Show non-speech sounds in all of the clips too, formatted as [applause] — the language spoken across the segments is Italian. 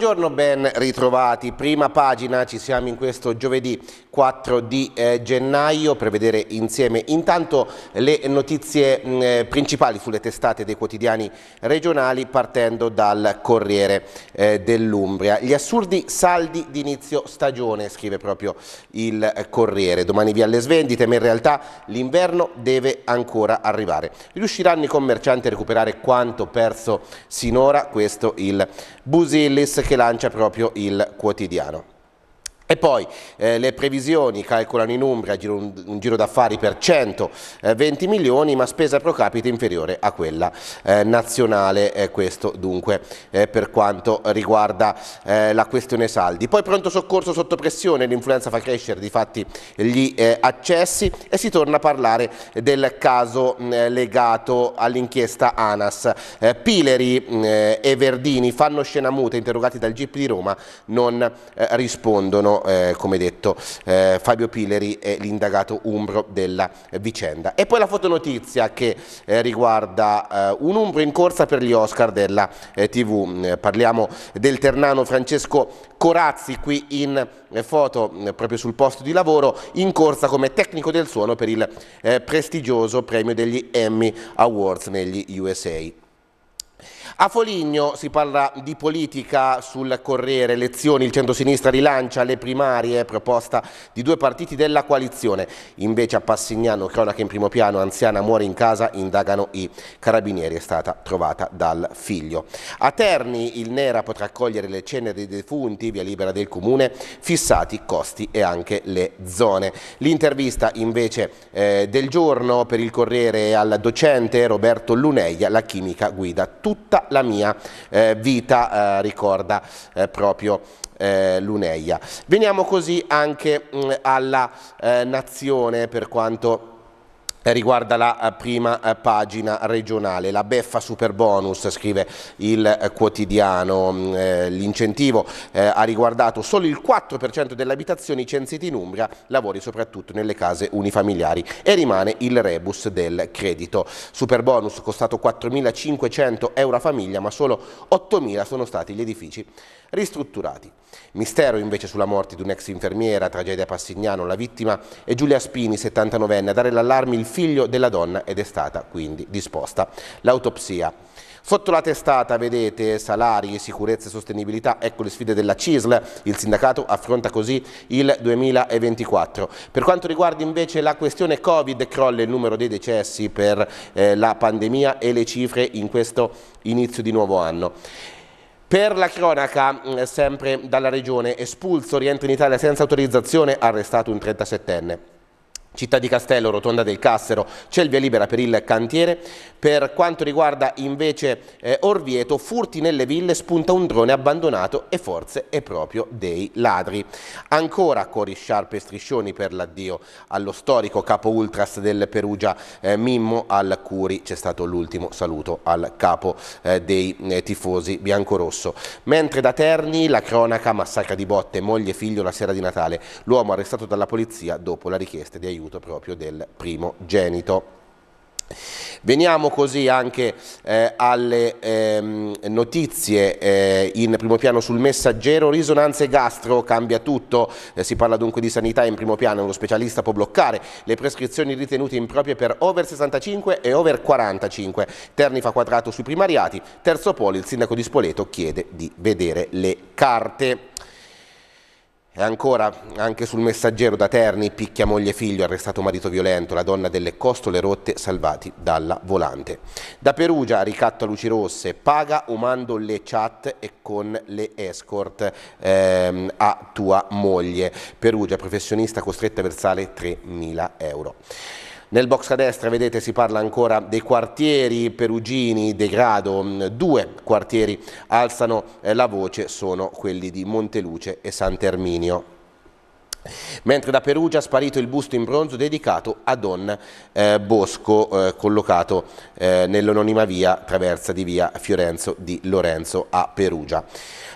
Buongiorno, ben ritrovati. Prima pagina, ci siamo in questo giovedì 4 di eh, gennaio per vedere insieme intanto le notizie mh, mm, eh, principali sulle testate dei quotidiani regionali partendo dal Corriere eh, dell'Umbria. Gli assurdi saldi d'inizio stagione, scrive proprio il Corriere. Domani via le svendite, ma in realtà l'inverno deve ancora arrivare. Riusciranno i commercianti a recuperare quanto perso sinora? Questo il Busillis che lancia proprio il quotidiano. E poi eh, le previsioni calcolano in Umbria un, un, giro d'affari per 120 eh, milioni ma spesa pro capite inferiore a quella eh, nazionale, eh, questo dunque eh, per quanto riguarda eh, la questione saldi. Poi pronto soccorso sotto pressione, l'influenza fa crescere di fatti gli accessi e si torna a parlare del caso mm, legato all'inchiesta ANAS. Pileri mm, e Verdini fanno scena muta, interrogati dal GP di Roma, non rispondono eh, come detto eh, Fabio Pileri e l'indagato Umbro della vicenda. E poi la fotonotizia che eh, riguarda eh, un Umbro in corsa per gli Oscar della eh, TV, mm, parliamo del ternano Francesco Corazzi qui in eh, foto mm, proprio sul posto di lavoro in corsa come tecnico del suono per il prestigioso premio degli Emmy Awards negli USA. A Foligno si parla di politica sul Corriere, elezioni, il centro-sinistra rilancia le primarie, proposta di due partiti della coalizione. Invece a Passignano, cronaca in primo piano, anziana muore in casa, indagano i carabinieri, è stata trovata dal figlio. A Terni il Nera potrà accogliere le cene dei defunti, via libera del comune, fissati i costi e anche le zone. L'intervista invece eh, del giorno per il Corriere al docente Roberto Luneia, la chimica guida tutta la mia eh, vita, eh, ricorda eh, proprio eh, Luneia. Veniamo così anche mh, mm, alla eh, nazione per quanto eh, riguarda la eh, prima eh, pagina regionale, la beffa super bonus, scrive il quotidiano, mm, l'incentivo ha riguardato solo il 4% delle abitazioni censite in Umbria, lavori soprattutto nelle case unifamiliari e rimane il rebus del credito. Super bonus costato 4.500 euro a famiglia ma solo 8.000 sono stati gli edifici ristrutturati. Mistero invece sulla morte di un'ex infermiera, tragedia Passignano, la vittima è Giulia Spini, 79enne, a dare l'allarme il figlio della donna ed è stata quindi disposta l'autopsia. Sotto la testata vedete salari, sicurezza e sostenibilità, ecco le sfide della CISL, il sindacato affronta così il 2024. Per quanto riguarda invece la questione Covid, crolla il numero dei decessi per eh, la pandemia e le cifre in questo inizio di nuovo anno. Per la cronaca, mm, sempre dalla regione, espulso, rientra in Italia senza autorizzazione, arrestato un 37enne. Città di Castello, Rotonda del Cassero, c'è il via libera per il cantiere. Per quanto riguarda invece eh, Orvieto, furti nelle ville, spunta un drone abbandonato e forse è proprio dei ladri. Ancora cori sciarpe e striscioni per l'addio allo storico capo ultras del Perugia, eh, Mimmo al Curi. C'è stato l'ultimo saluto al capo eh, dei eh, tifosi biancorosso. Mentre da Terni la cronaca massacra di botte, moglie e figlio la sera di Natale. L'uomo arrestato dalla polizia dopo la richiesta di aiuto dell'aiuto proprio del primogenito. Veniamo così anche eh, alle ehm, notizie eh, in primo piano sul messaggero, risonanze gastro, cambia tutto, eh, si parla dunque di sanità in primo piano, uno specialista può bloccare le prescrizioni ritenute improprie per over 65 e over 45, Terni fa quadrato sui primariati, terzo poli, il sindaco di Spoleto chiede di vedere le carte. E ancora, anche sul messaggero da Terni, picchia moglie e figlio, arrestato marito violento, la donna delle costole rotte, salvati dalla volante. Da Perugia, ricatto a luci rosse, paga umando le chat e con le escort ehm, a tua moglie. Perugia, professionista costretta a versare 3.000 euro. Nel box a destra vedete si parla ancora dei quartieri perugini degrado, mm, due quartieri alzano eh, la voce, sono quelli di Monteluce e Sant'Erminio mentre da Perugia è sparito il busto in bronzo dedicato a Don eh, Bosco, eh, collocato eh, nell'anonima via traversa di via Fiorenzo di Lorenzo a Perugia.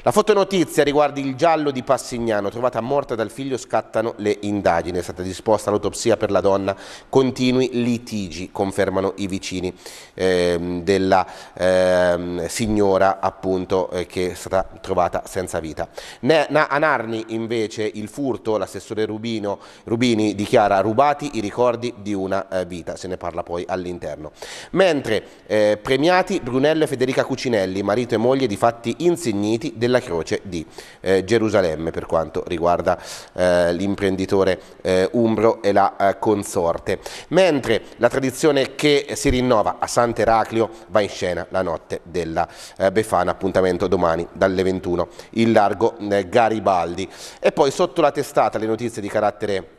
La fotonotizia riguarda il giallo di Passignano, trovata morta dal figlio scattano le indagini, è stata disposta l'autopsia per la donna, continui litigi, confermano i vicini ehm, della ehm, signora appunto eh, che è stata trovata senza vita. Ne, na, a Narni invece il furto, l'assessore Russo Rubino, Rubini dichiara rubati i ricordi di una eh, vita, se ne parla poi all'interno. Mentre eh, premiati Brunello e Federica Cucinelli, marito e moglie di fatti insigniti della Croce di eh, Gerusalemme per quanto riguarda eh, l'imprenditore eh, Umbro e la eh, consorte. Mentre la tradizione che si rinnova a Sant'Eraclio va in scena la notte della Befana, appuntamento domani dalle 21, in largo Garibaldi. E poi sotto la testata le notizie di carattere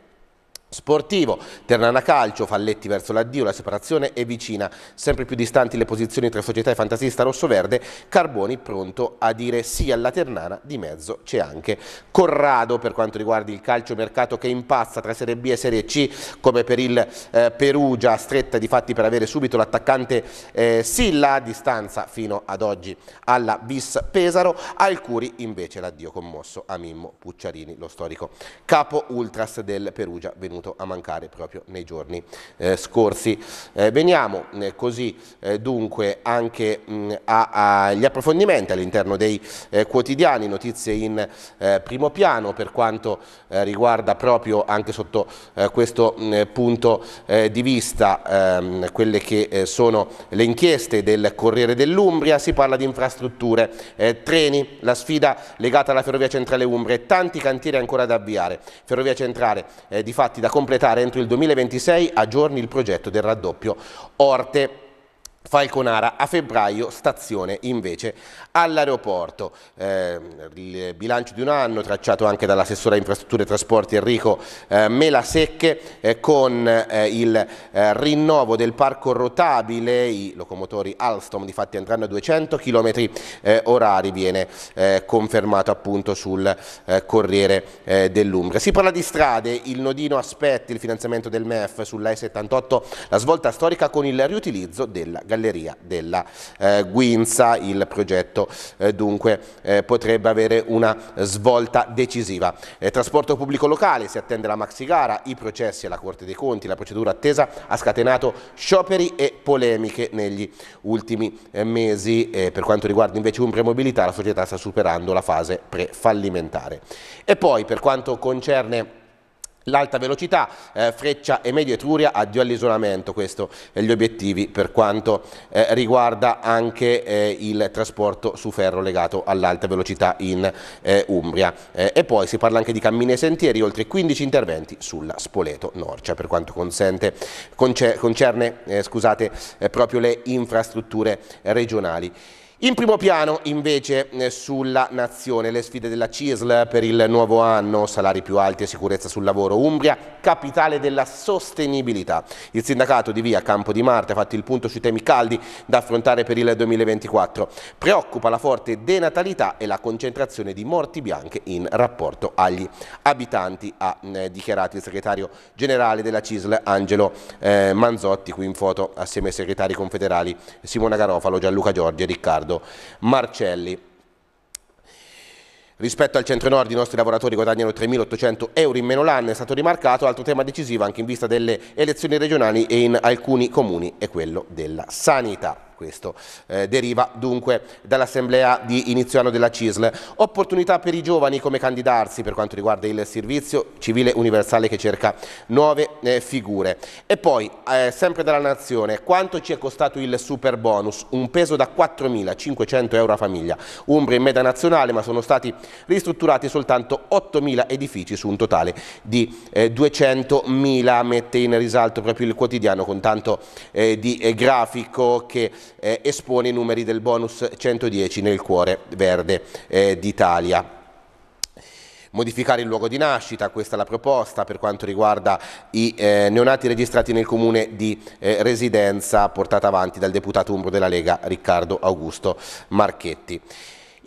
sportivo. Ternana Calcio, Falletti verso l'addio, la separazione è vicina, sempre più distanti le posizioni tra società e fantasista rossoverde, Carboni pronto a dire sì alla Ternana, di mezzo c'è anche Corrado per quanto riguarda il calcio mercato che impazza tra Serie B e Serie C come per il eh, Perugia, stretta di fatti per avere subito l'attaccante eh, Silla a distanza fino ad oggi alla Bis Pesaro, al Curi invece l'addio commosso a Mimmo Pucciarini, lo storico capo ultras del Perugia venuto venuto a mancare proprio nei giorni eh, scorsi. Eh, veniamo eh, così eh, dunque anche mm, agli approfondimenti all'interno dei eh, quotidiani, notizie in primo piano per quanto riguarda proprio anche sotto questo mm, punto di vista ehm, quelle che sono le inchieste del Corriere dell'Umbria, si parla di infrastrutture, treni, la sfida legata alla Ferrovia Centrale Umbria e tanti cantieri ancora da avviare. Ferrovia Centrale eh, di fatti da completare entro il 2026 aggiorni il progetto del raddoppio Orte. Falconara a febbraio, stazione invece all'aeroporto. Eh, il bilancio di un anno tracciato anche dall'assessore a infrastrutture e trasporti Enrico eh, Melasecche eh, con eh, il eh, rinnovo del parco rotabile, i locomotori Alstom di fatti andranno a 200 km eh, orari, viene eh, confermato appunto sul Corriere dell'Umbria. Si parla di strade, il nodino aspetti il finanziamento del MEF sulla E78, la svolta storica con il riutilizzo della galleria. Galleria della eh, Guinza. Il progetto eh, dunque eh, potrebbe avere una svolta decisiva. Eh, trasporto pubblico locale, si attende la maxi gara, i processi alla Corte dei Conti, la procedura attesa ha scatenato scioperi e polemiche negli ultimi eh, mesi. per quanto riguarda invece Umbria Mobilità, la società sta superando la fase prefallimentare. E poi per quanto concerne L'alta velocità, eh, Freccia e Medio Etruria, addio all'isolamento, questi eh, gli obiettivi per quanto eh, riguarda anche eh, il trasporto su ferro legato all'alta velocità in eh, Umbria. Eh, e poi si parla anche di cammini e sentieri, oltre 15 interventi sulla Spoleto-Norcia per quanto consente, concerne eh, scusate, proprio le infrastrutture regionali. In primo piano invece eh, sulla nazione le sfide della CISL per il nuovo anno, salari più alti e sicurezza sul lavoro. Umbria, capitale della sostenibilità. Il sindacato di via Campo di Marte ha fatto il punto sui temi caldi da affrontare per il 2024. Preoccupa la forte denatalità e la concentrazione di morti bianche in rapporto agli abitanti, ha eh, dichiarato il segretario generale della CISL Angelo eh, Manzotti, qui in foto assieme ai segretari confederali Simona Garofalo, Gianluca Giorgi e Riccardo. Riccardo Marcelli. Rispetto al centro-nord i nostri lavoratori guadagnano 3.800 euro in meno l'anno, è stato rimarcato, altro tema decisivo anche in vista delle elezioni regionali e in alcuni comuni è quello della sanità. Questo eh, deriva dunque dall'assemblea di Iniziano della CISL. Opportunità per i giovani come candidarsi per quanto riguarda il servizio civile universale che cerca nuove eh, figure. E poi, eh, sempre dalla Nazione, quanto ci è costato il super bonus? Un peso da 4.500 euro a famiglia. Umbria in media nazionale, ma sono stati ristrutturati soltanto 8.000 edifici su un totale di 200.000. Eh, mette in risalto proprio il quotidiano con tanto eh, di eh, grafico che eh, espone i numeri del bonus 110 nel cuore verde eh, d'Italia modificare il luogo di nascita, questa è la proposta per quanto riguarda i eh, neonati registrati nel comune di eh, residenza portata avanti dal deputato umbro della Lega Riccardo Augusto Marchetti.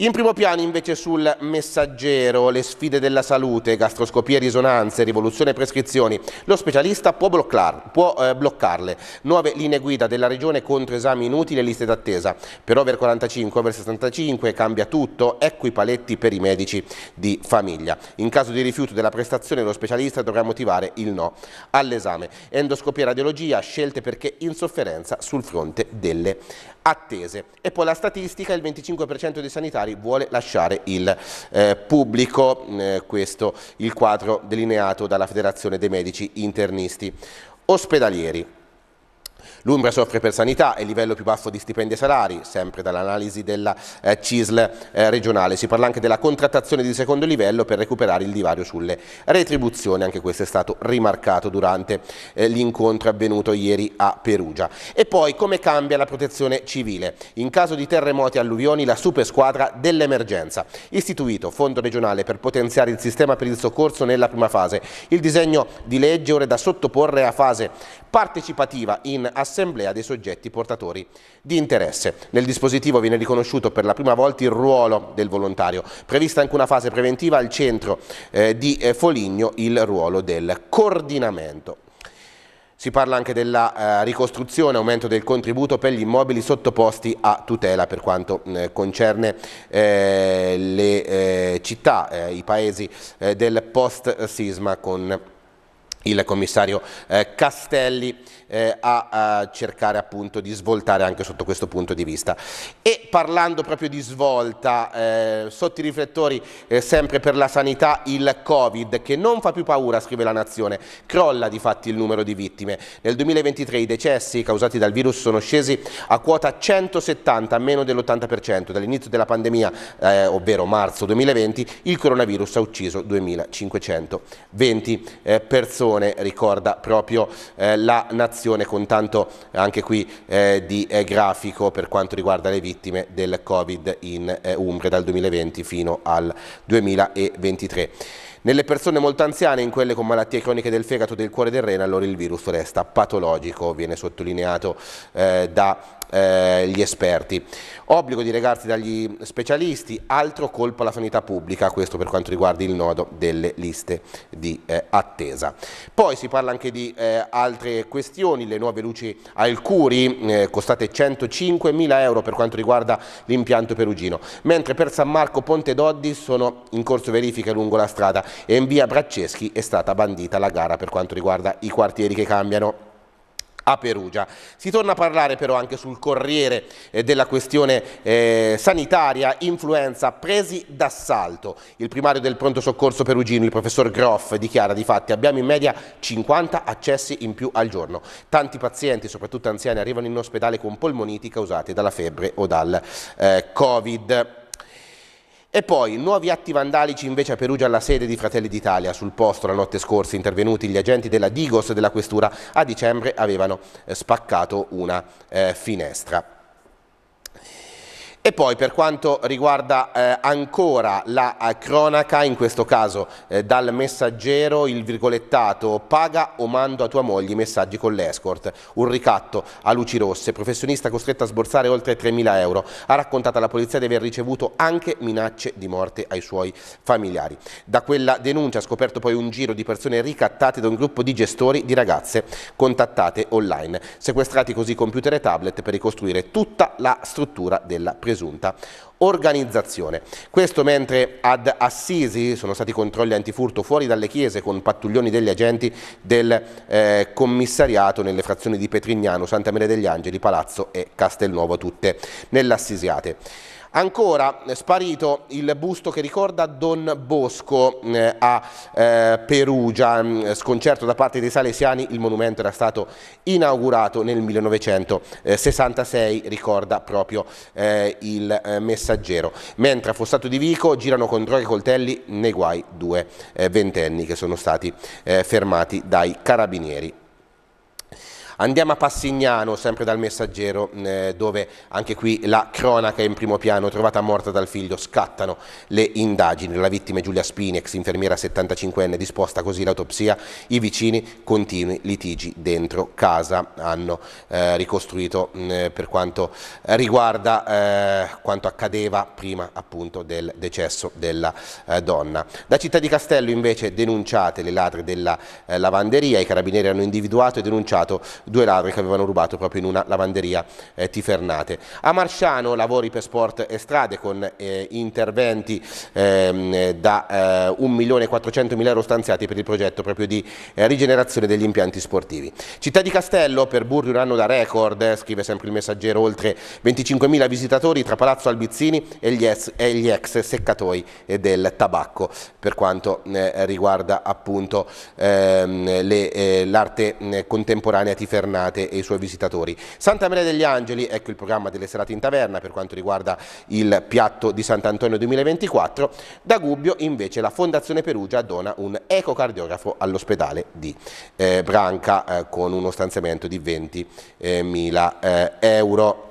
In primo piano invece sul messaggero, le sfide della salute, gastroscopie, risonanze, rivoluzione e prescrizioni. Lo specialista può, bloccar, può eh, bloccarle. Nuove linee guida della regione contro esami inutili e liste d'attesa. Per over 45, over 65 cambia tutto, ecco i paletti per i medici di famiglia. In caso di rifiuto della prestazione lo specialista dovrà motivare il no all'esame. Endoscopia e radiologia scelte perché in sofferenza sul fronte delle attese. E poi la statistica, il 25% dei sanitari vuole lasciare il eh, pubblico, mm, eh, questo il quadro delineato dalla Federazione dei Medici Internisti Ospedalieri. L'Umbra soffre per sanità e il livello più basso di stipendi e salari, sempre dall'analisi della eh, CISL eh, regionale. Si parla anche della contrattazione di secondo livello per recuperare il divario sulle retribuzioni, anche questo è stato rimarcato durante eh, l'incontro avvenuto ieri a Perugia. E poi come cambia la protezione civile? In caso di terremoti e alluvioni la super squadra dell'emergenza. Istituito fondo regionale per potenziare il sistema per il soccorso nella prima fase. Il disegno di legge ora è da sottoporre a fase partecipativa in assemblea l'assemblea dei soggetti portatori di interesse. Nel dispositivo viene riconosciuto per la prima volta il ruolo del volontario. Prevista anche una fase preventiva al centro eh, di eh, Foligno il ruolo del coordinamento. Si parla anche della eh, ricostruzione, aumento del contributo per gli immobili sottoposti a tutela per quanto eh, concerne eh, le eh, città, eh, i paesi eh, del post-sisma con il commissario eh, Castelli eh, a, a, cercare appunto di svoltare anche sotto questo punto di vista. E parlando proprio di svolta, eh, sotto i riflettori eh, sempre per la sanità il Covid che non fa più paura, scrive la Nazione, crolla di fatti il numero di vittime. Nel 2023 i decessi causati dal virus sono scesi a quota 170, meno dell'80%. Dall'inizio della pandemia, eh, ovvero marzo 2020, il coronavirus ha ucciso 2520 eh, persone. Maratone ricorda proprio eh, la nazione con tanto eh, anche qui eh, di eh, grafico per quanto riguarda le vittime del Covid in eh, Umbria dal 2020 fino al 2023. Nelle persone molto anziane, in quelle con malattie croniche del fegato del cuore e del rene, allora il virus resta patologico, viene sottolineato eh, da eh, gli esperti. Obbligo di regarsi dagli specialisti, altro colpo alla sanità pubblica, questo per quanto riguarda il nodo delle liste di eh, attesa. Poi si parla anche di eh, altre questioni, le nuove luci al Curi, eh, costate 105.000 euro per quanto riguarda l'impianto perugino, mentre per San Marco Ponte Doddi sono in corso verifiche lungo la strada e in via Bracceschi è stata bandita la gara per quanto riguarda i quartieri che cambiano a Perugia. Si torna a parlare però anche sul Corriere eh, della questione eh, sanitaria, influenza, presi d'assalto. Il primario del pronto soccorso perugino, il professor Groff, dichiara di fatti abbiamo in media 50 accessi in più al giorno. Tanti pazienti, soprattutto anziani, arrivano in ospedale con polmoniti causati dalla febbre o dal eh, Covid. E poi, nuovi atti vandalici invece a Perugia alla sede di Fratelli d'Italia. Sul posto la notte scorsa intervenuti gli agenti della Digos della Questura a dicembre avevano eh, spaccato una eh, finestra. E poi per quanto riguarda eh, ancora la eh, cronaca, in questo caso eh, dal messaggero, il virgolettato paga o mando a tua moglie i messaggi con l'escort. Un ricatto a luci rosse, professionista costretta a sborsare oltre 3.000 euro. Ha raccontato alla polizia di aver ricevuto anche minacce di morte ai suoi familiari. Da quella denuncia ha scoperto poi un giro di persone ricattate da un gruppo di gestori di ragazze contattate online. Sequestrati così computer e tablet per ricostruire tutta la struttura della presunzione presunta organizzazione. Questo mentre ad Assisi sono stati controlli antifurto fuori dalle chiese con pattuglioni degli agenti del eh, commissariato nelle frazioni di Petrignano, Santa Maria degli Angeli, Palazzo e Castelnuovo, tutte nell'Assisiate. Ancora eh, sparito il busto che ricorda Don Bosco eh, a eh, Perugia, mm, sconcerto da parte dei salesiani, il monumento era stato inaugurato nel 1966, ricorda proprio eh, il eh, messaggero. Mentre a Fossato di Vico girano con droghe e coltelli nei guai due eh, ventenni che sono stati fermati dai carabinieri. Andiamo a Passignano, sempre dal messaggero, eh, dove anche qui la cronaca è in primo piano, trovata morta dal figlio, scattano le indagini. La vittima è Giulia Spini, ex infermiera 75enne, disposta così l'autopsia. I vicini continui litigi dentro casa hanno eh, ricostruito eh, per quanto riguarda eh, quanto accadeva prima appunto del decesso della eh, donna. Da Città di Castello invece denunciate le ladre della eh, lavanderia, i carabinieri hanno individuato e denunciato due ladri che avevano rubato proprio in una lavanderia eh, Tifernate. A Marciano lavori per sport e strade con eh, interventi ehm, da eh, 1.400.000 euro stanziati per il progetto proprio di eh, rigenerazione degli impianti sportivi. Città di Castello per Burri un anno da record, eh, scrive sempre il messaggero, oltre 25.000 visitatori tra Palazzo Albizzini e gli, es, e gli ex seccatoi eh, del tabacco per quanto riguarda appunto ehm, l'arte contemporanea Tifernate Ternate e i suoi visitatori. Santa Maria degli Angeli, ecco il programma delle serate in taverna per quanto riguarda il piatto di Sant'Antonio 2024. Da Gubbio invece la Fondazione Perugia dona un ecocardiografo all'ospedale di eh, Branca eh, con uno stanziamento di 20.000 eh, eh, euro.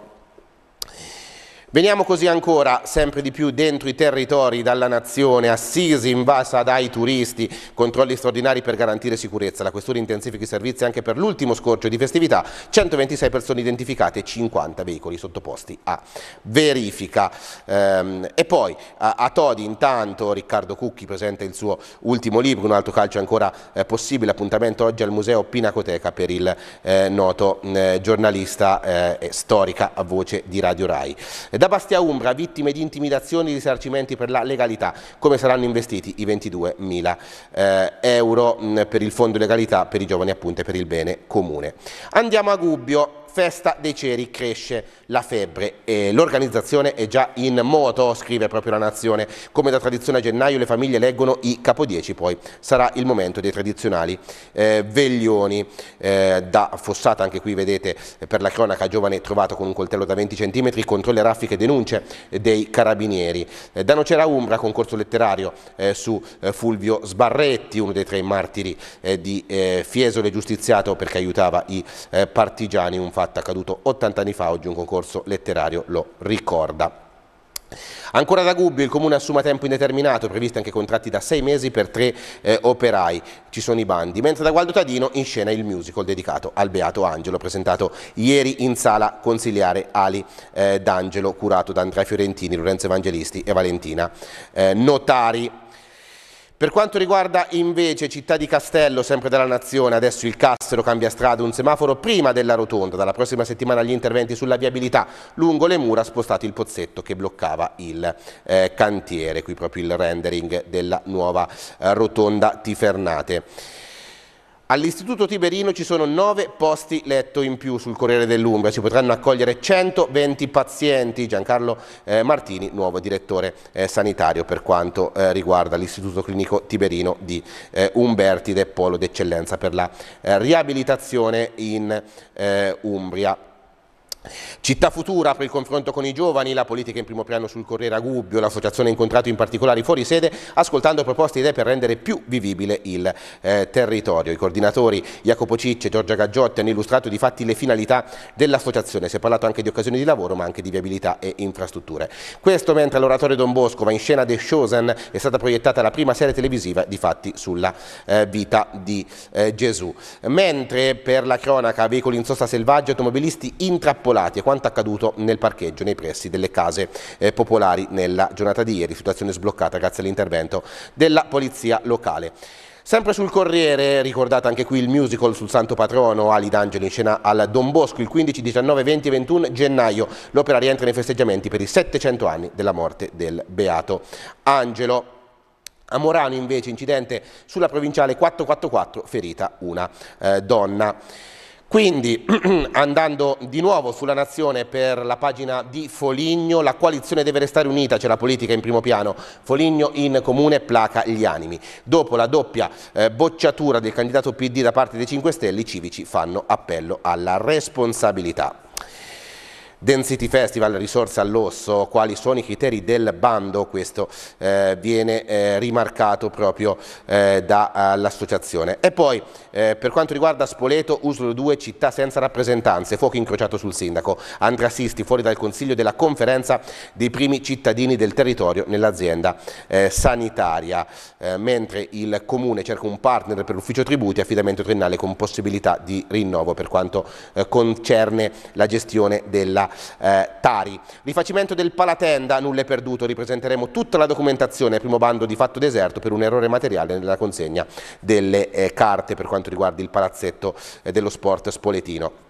Veniamo così ancora sempre di più dentro i territori dalla nazione, assisi invasa dai turisti, controlli straordinari per garantire sicurezza. La questura intensifica i servizi anche per l'ultimo scorcio di festività, 126 persone identificate e 50 veicoli sottoposti a verifica. Ehm, e poi a Todi intanto Riccardo Cucchi presenta il suo ultimo libro, un altro calcio ancora eh, possibile, appuntamento oggi al Museo Pinacoteca per il eh, noto eh, giornalista e storica a voce di Radio Rai da Bastia Umbra, vittime di intimidazioni e risarcimenti per la legalità, come saranno investiti i 22 mila eh, euro mh, mm, per il fondo legalità per i giovani appunto e per il bene comune. Andiamo a Gubbio, festa dei ceri cresce la febbre e l'organizzazione è già in moto, scrive proprio la Nazione. Come da tradizione a gennaio le famiglie leggono i capodieci, poi sarà il momento dei tradizionali eh, veglioni. Eh, da Fossata, anche qui vedete per la cronaca, giovane trovato con un coltello da 20 cm contro le raffiche denunce dei carabinieri. Eh, da Nocera Umbra, concorso letterario eh, su eh, Fulvio Sbarretti, uno dei tre martiri eh, di Fiesole, giustiziato perché aiutava i partigiani, un fatto fatto accaduto 80 anni fa, oggi un concorso letterario lo ricorda. Ancora da Gubbio il comune assume a tempo indeterminato, previsti anche contratti da sei mesi per tre eh, operai, ci sono i bandi, mentre da Gualdo Tadino in scena il musical dedicato al Beato Angelo, presentato ieri in sala consiliare Ali eh, d'Angelo, curato da Andrea Fiorentini, Lorenzo Evangelisti e Valentina eh, Notari. Per quanto riguarda invece Città di Castello, sempre della Nazione, adesso il Cassero cambia strada, un semaforo prima della rotonda, dalla prossima settimana gli interventi sulla viabilità lungo le mura, spostato il pozzetto che bloccava il eh, cantiere, qui proprio il rendering della nuova eh, rotonda Tifernate. All'Istituto Tiberino ci sono 9 posti letto in più sul Corriere dell'Umbria, si potranno accogliere 120 pazienti. Giancarlo eh, Martini, nuovo direttore eh, sanitario per quanto eh, riguarda l'Istituto Clinico Tiberino di eh, Umberti, del Polo d'Eccellenza per la eh, riabilitazione in eh, Umbria. Città Futura apre il confronto con i giovani, la politica in primo piano sul Corriere a Gubbio, l'associazione ha incontrato in particolare i fuori sede, ascoltando proposte e idee per rendere più vivibile il eh, territorio. I coordinatori Jacopo Cicce e Giorgia Gaggiotti hanno illustrato di fatti le finalità dell'associazione, si è parlato anche di occasioni di lavoro ma anche di viabilità e infrastrutture. Questo mentre all'oratorio Don Bosco va in scena The Chosen, è stata proiettata la prima serie televisiva di fatti sulla eh, vita di eh, Gesù. Mentre per la cronaca veicoli in sosta selvaggia, automobilisti intrappolati popolati e quanto accaduto nel parcheggio nei pressi delle case eh, popolari nella giornata di ieri, situazione sbloccata grazie all'intervento della polizia locale. Sempre sul Corriere, ricordate anche qui il musical sul Santo Patrono, Ali D'Angelo in scena al Don Bosco il 15, 19, 20 e 21 gennaio. L'opera rientra nei festeggiamenti per i 700 anni della morte del Beato Angelo. A Morano invece incidente sulla provinciale 444, ferita una eh, donna. Quindi, [clears throat] andando di nuovo sulla Nazione per la pagina di Foligno, la coalizione deve restare unita, c'è la politica in primo piano, Foligno in comune placa gli animi. Dopo la doppia eh, bocciatura del candidato PD da parte dei 5 Stelle, i civici fanno appello alla responsabilità. Density Festival, risorse all'osso, quali sono i criteri del bando, questo eh, viene eh, rimarcato proprio eh, dall'associazione. E poi eh, per quanto riguarda Spoleto, Usulo 2, città senza rappresentanze, fuoco incrociato sul sindaco, Andrassisti fuori dal Consiglio della conferenza dei primi cittadini del territorio nell'azienda eh, sanitaria, eh, mentre il Comune cerca un partner per l'ufficio tributi affidamento triennale con possibilità di rinnovo per quanto concerne la gestione della eh, Tari. Rifacimento del Palatenda, nulla è perduto, ripresenteremo tutta la documentazione, primo bando di fatto deserto per un errore materiale nella consegna delle eh, carte per quanto riguarda il palazzetto eh, dello sport spoletino.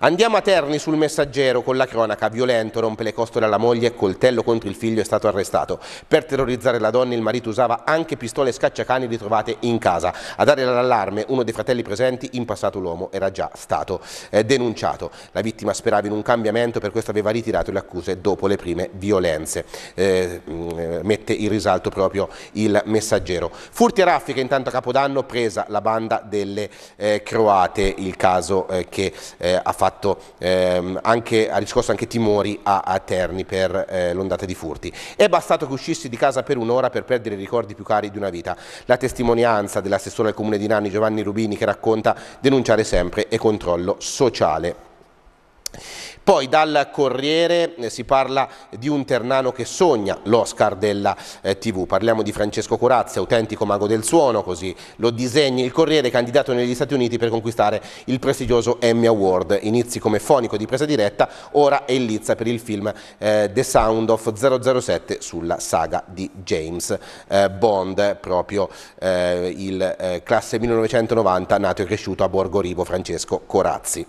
Andiamo a Terni sul messaggero con la cronaca, violento, rompe le costole alla moglie e coltello contro il figlio è stato arrestato. Per terrorizzare la donna il marito usava anche pistole scacciacani ritrovate in casa. A dare l'allarme uno dei fratelli presenti, in passato l'uomo era già stato eh, denunciato. La vittima sperava in un cambiamento, per questo aveva ritirato le accuse dopo le prime violenze. Eh, mm, eh mette in risalto proprio il messaggero. Furti a raffiche intanto a Capodanno presa la banda delle eh, croate, il caso eh, che eh, eh, ha, fatto, ehm, anche, ha, riscosso anche timori a, a Terni per eh, l'ondata di furti. È bastato che uscissi di casa per un'ora per perdere i ricordi più cari di una vita. La testimonianza dell'assessore al comune di Nanni Giovanni Rubini che racconta denunciare sempre e controllo sociale. Poi dal Corriere eh, si parla di un Ternano che sogna l'Oscar della eh, TV. Parliamo di Francesco Corazzi, autentico mago del suono, così lo disegni il Corriere, candidato negli Stati Uniti per conquistare il prestigioso Emmy Award. Inizi come fonico di presa diretta, ora è Lizza per il film eh, The Sound of 007 sulla saga di James eh, Bond, proprio eh, il classe 1990 nato e cresciuto a Borgo Rivo Francesco Corazzi.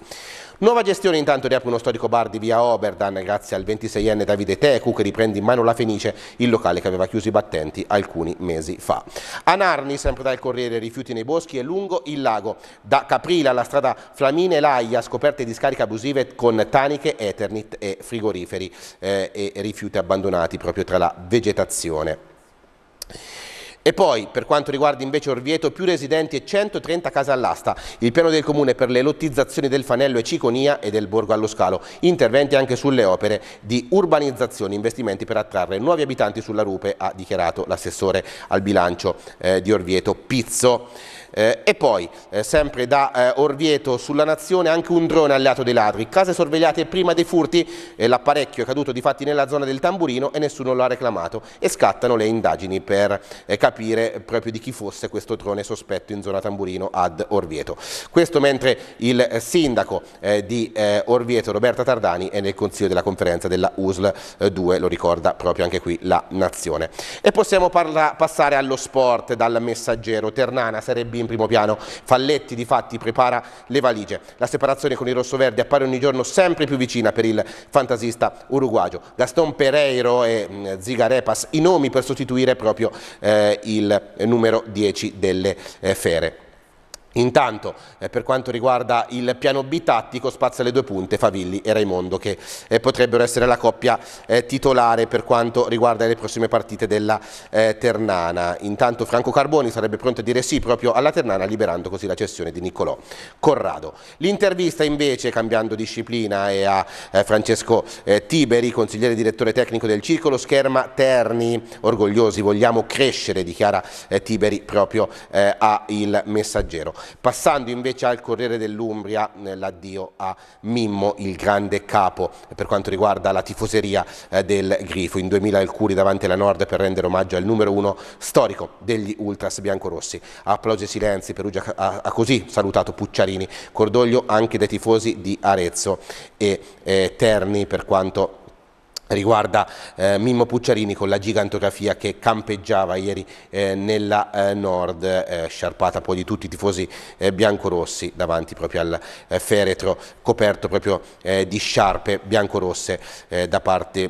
Nuova gestione intanto riapre uno storico bar di via Oberdan grazie al 26enne Davide Tecu che riprende in mano la Fenice, il locale che aveva chiuso i battenti alcuni mesi fa. A Narni, sempre dal Corriere, rifiuti nei boschi e lungo il lago. Da Caprila alla strada Flamine Laia, scoperte di scariche abusive con taniche, eternit e frigoriferi eh, e rifiuti abbandonati proprio tra la vegetazione. E poi, per quanto riguarda invece Orvieto, più residenti e 130 case all'asta. Il piano del Comune per le lottizzazioni del Fanello e Ciconia e del Borgo allo Scalo. Interventi anche sulle opere di urbanizzazione, investimenti per attrarre nuovi abitanti sulla Rupe, ha dichiarato l'assessore al bilancio eh, di Orvieto Pizzo. Eh, e poi, eh, sempre da eh, Orvieto sulla Nazione, anche un drone alleato dei ladri. Case sorvegliate prima dei furti, eh, l'apparecchio è caduto di fatti nella zona del tamburino e nessuno lo ha reclamato. E scattano le indagini per eh, capire proprio di chi fosse questo drone sospetto in zona tamburino ad Orvieto. Questo mentre il eh, sindaco di Orvieto, Roberta Tardani, è nel consiglio della conferenza della USL 2, lo ricorda proprio anche qui la Nazione. E possiamo passare allo sport dal messaggero Ternana, Serie in primo piano. Falletti di fatti prepara le valigie. La separazione con i rossoverde appare ogni giorno sempre più vicina per il fantasista uruguagio. Gaston Pereiro e mm, Zigarepas i nomi per sostituire proprio eh, il numero 10 delle eh, fere. Intanto eh, per quanto riguarda il piano B tattico spazza le due punte Favilli e Raimondo che eh, potrebbero essere la coppia eh, titolare per quanto riguarda le prossime partite della eh, Ternana. Intanto Franco Carboni sarebbe pronto a dire sì proprio alla Ternana liberando così la cessione di Niccolò Corrado. L'intervista invece cambiando disciplina è a eh, Francesco eh, Tiberi, consigliere direttore tecnico del Circolo Scherma Terni. Orgogliosi vogliamo crescere dichiara Tiberi proprio a Il Messaggero passando invece al Corriere dell'Umbria nell'addio eh, a Mimmo, il grande capo eh, per quanto riguarda la tifoseria eh, del Grifo, in 2000 Curi davanti alla Nord per rendere omaggio al numero uno storico degli Ultras biancorossi. Applausi e silenzi, Perugia ha così salutato Pucciarini, cordoglio anche dai tifosi di Arezzo e eh, Terni per quanto riguarda eh, Mimmo Pucciarini con la gigantografia che campeggiava ieri eh, nella eh, Nord, eh, sciarpata poi di tutti i tifosi eh, biancorossi davanti proprio al eh, feretro coperto proprio di sciarpe biancorosse da parte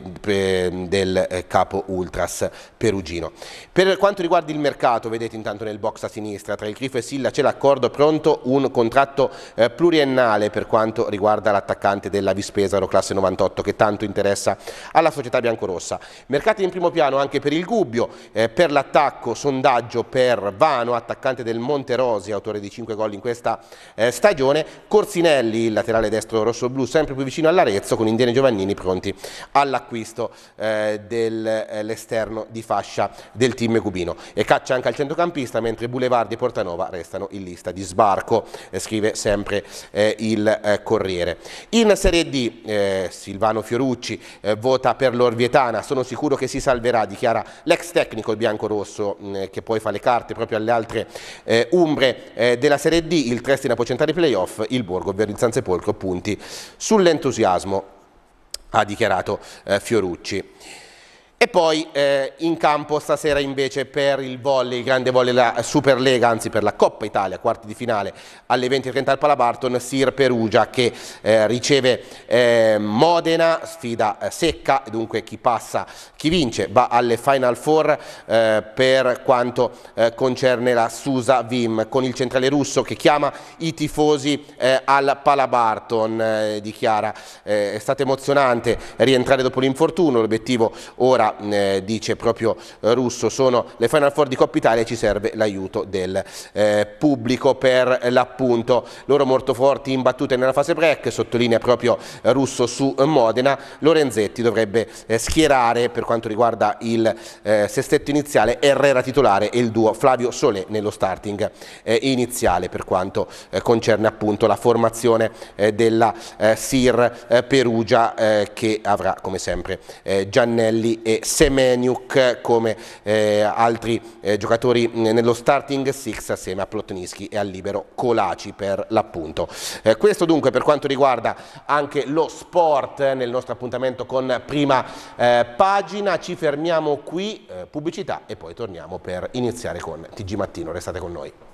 del capo Ultras perugino. Per quanto riguarda il mercato, vedete intanto nel box a sinistra, tra il Crifo e Silla c'è l'accordo pronto, un contratto pluriennale per quanto riguarda l'attaccante della Vispesaro classe 98 che tanto interessa alla società biancorossa. Mercati in primo piano anche per il Gubbio, eh, per l'attacco sondaggio per Vano, attaccante del Monte Rosi, autore di 5 gol in questa eh, stagione, Corsinelli, il laterale destro rosso-blu, sempre più vicino all'Arezzo, con Indiana Giovannini pronti all'acquisto eh, dell'esterno eh, di fascia del team cubino. E caccia anche al centrocampista, mentre Boulevardi e Portanova restano in lista di sbarco, eh, scrive sempre eh, il Corriere. In Serie D Silvano Fiorucci vota vota per l'Orvietana, sono sicuro che si salverà, dichiara l'ex tecnico bianco-rosso eh, che poi fa le carte proprio alle altre eh, umbre eh, della Serie D, il Trestina può centrare i playoff, il Borgo ovvero in Sansepolcro, punti sull'entusiasmo, ha dichiarato eh, Fiorucci. E poi eh, in campo stasera invece per il volley, il grande volley della Superlega, anzi per la Coppa Italia, quarti di finale alle 20.30 al Palabarton, Sir Perugia che eh, riceve eh, Modena, sfida eh, secca, dunque chi passa, chi vince va alle Final Four eh, per quanto eh, concerne la Susa Vim con il centrale russo che chiama i tifosi al Palabarton, dichiara è stato emozionante rientrare dopo l'infortunio, l'obiettivo ora eh, dice proprio eh, Russo, sono le Final Four di Coppa Italia e ci serve l'aiuto del eh, pubblico per l'appunto. Loro molto forti in battute nella fase break, sottolinea proprio eh, Russo su Modena. Lorenzetti dovrebbe eh, schierare per quanto riguarda il sestetto iniziale Herrera titolare e il duo Flavio Sole nello starting iniziale per quanto concerne appunto la formazione della Sir Perugia che avrà come sempre Giannelli e Semeniuk come eh, altri eh, giocatori nello starting six assieme a Plotnischi e al libero Colaci per l'appunto. Eh, questo dunque per quanto riguarda anche lo sport nel nostro appuntamento con prima pagina. Ci fermiamo qui, pubblicità e poi torniamo per iniziare con TG Mattino. Restate con noi.